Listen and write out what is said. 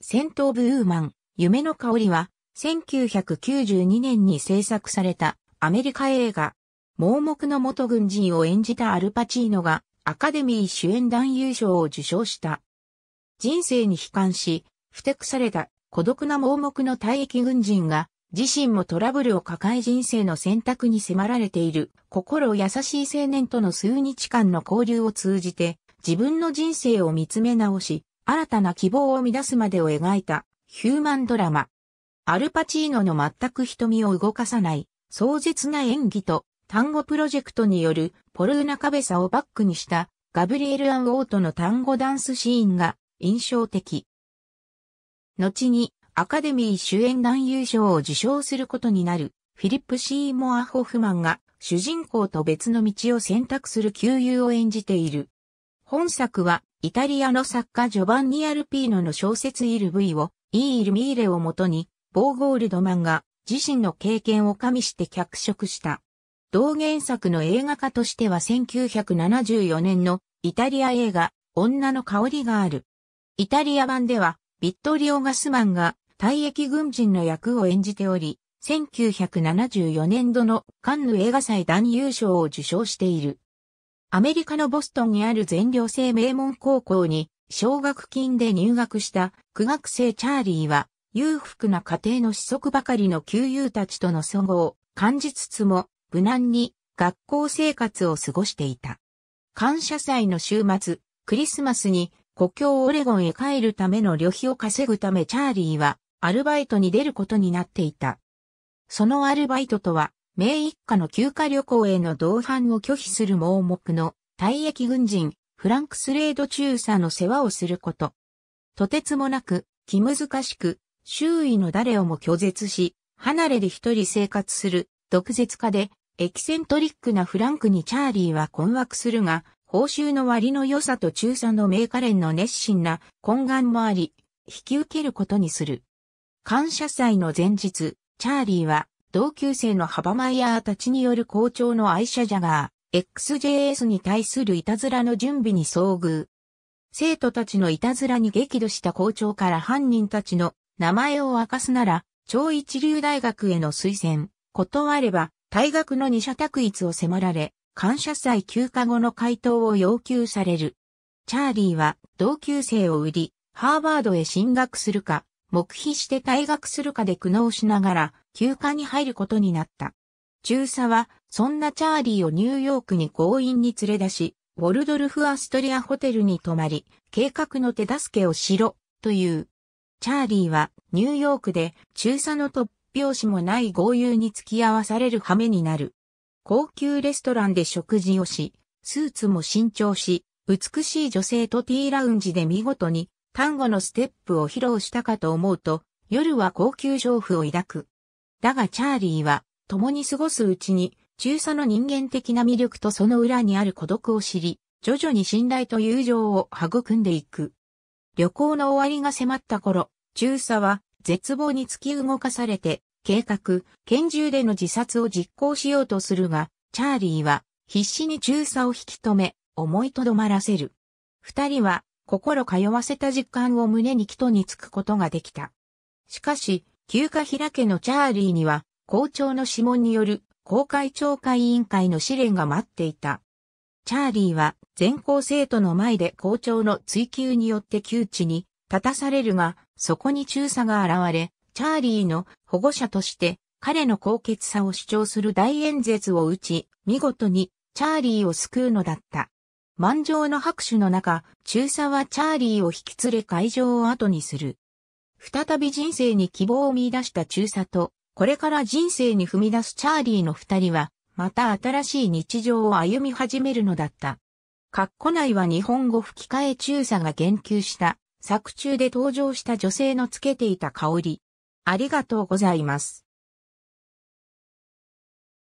戦闘ブーマン、夢の香りは、1992年に制作されたアメリカ映画、盲目の元軍人を演じたアルパチーノがアカデミー主演男優賞を受賞した。人生に悲観し、ふてくされた孤独な盲目の退役軍人が自身もトラブルを抱え人生の選択に迫られている心優しい青年との数日間の交流を通じて自分の人生を見つめ直し、新たな希望を乱すまでを描いたヒューマンドラマ。アルパチーノの全く瞳を動かさない壮絶な演技と単語プロジェクトによるポルーナカベサをバックにしたガブリエル・アン・オートの単語ダンスシーンが印象的。後にアカデミー主演男優賞を受賞することになるフィリップ・シーモア・ホフマンが主人公と別の道を選択する旧友を演じている。本作はイタリアの作家ジョバンニ・アルピーノの小説イル・ブイを、イー・イル・ミーレをもとに、ボー・ゴールドマンが自身の経験を加味して脚色した。同原作の映画化としては1974年のイタリア映画、女の香りがある。イタリア版では、ビットリオ・ガスマンが退役軍人の役を演じており、1974年度のカンヌ映画祭男優賞を受賞している。アメリカのボストンにある全寮制名門高校に奨学金で入学した苦学生チャーリーは裕福な家庭の子息ばかりの旧友たちとの祖互を感じつつも無難に学校生活を過ごしていた。感謝祭の週末、クリスマスに故郷オレゴンへ帰るための旅費を稼ぐためチャーリーはアルバイトに出ることになっていた。そのアルバイトとは名一家の休暇旅行への同伴を拒否する盲目の退役軍人、フランクスレード中佐の世話をすること。とてつもなく、気難しく、周囲の誰をも拒絶し、離れで一人生活する、毒舌家で、エキセントリックなフランクにチャーリーは困惑するが、報酬の割の良さと中佐の名家連の熱心な懇願もあり、引き受けることにする。感謝祭の前日、チャーリーは同級生のハバマイヤーたちによる校長の愛車ジャガー、XJS に対するいたずらの準備に遭遇。生徒たちのいたずらに激怒した校長から犯人たちの名前を明かすなら、超一流大学への推薦、断れば、大学の二者択一を迫られ、感謝祭休暇後の回答を要求される。チャーリーは同級生を売り、ハーバードへ進学するか、黙秘して退学するかで苦悩しながら、休暇に入ることになった。中佐は、そんなチャーリーをニューヨークに強引に連れ出し、ウォルドルフ・アストリアホテルに泊まり、計画の手助けをしろ、という。チャーリーは、ニューヨークで、中佐の突拍子もない豪遊に付き合わされる羽目になる。高級レストランで食事をし、スーツも新調し、美しい女性とティーラウンジで見事に、単語のステップを披露したかと思うと、夜は高級情婦を抱く。だがチャーリーは、共に過ごすうちに、中佐の人間的な魅力とその裏にある孤独を知り、徐々に信頼と友情を育んでいく。旅行の終わりが迫った頃、中佐は絶望に突き動かされて、計画、拳銃での自殺を実行しようとするが、チャーリーは必死に中佐を引き止め、思いとどまらせる。二人は心通わせた実感を胸に帰途につくことができた。しかし、休暇平家のチャーリーには、校長の指紋による公開懲戒委員会の試練が待っていた。チャーリーは全校生徒の前で校長の追及によって窮地に立たされるが、そこに中佐が現れ、チャーリーの保護者として彼の高潔さを主張する大演説を打ち、見事にチャーリーを救うのだった。満場の拍手の中、中佐はチャーリーを引き連れ会場を後にする。再び人生に希望を見出した中佐と、これから人生に踏み出すチャーリーの二人は、また新しい日常を歩み始めるのだった。カッコ内は日本語吹き替え中佐が言及した、作中で登場した女性のつけていた香り。ありがとうございます。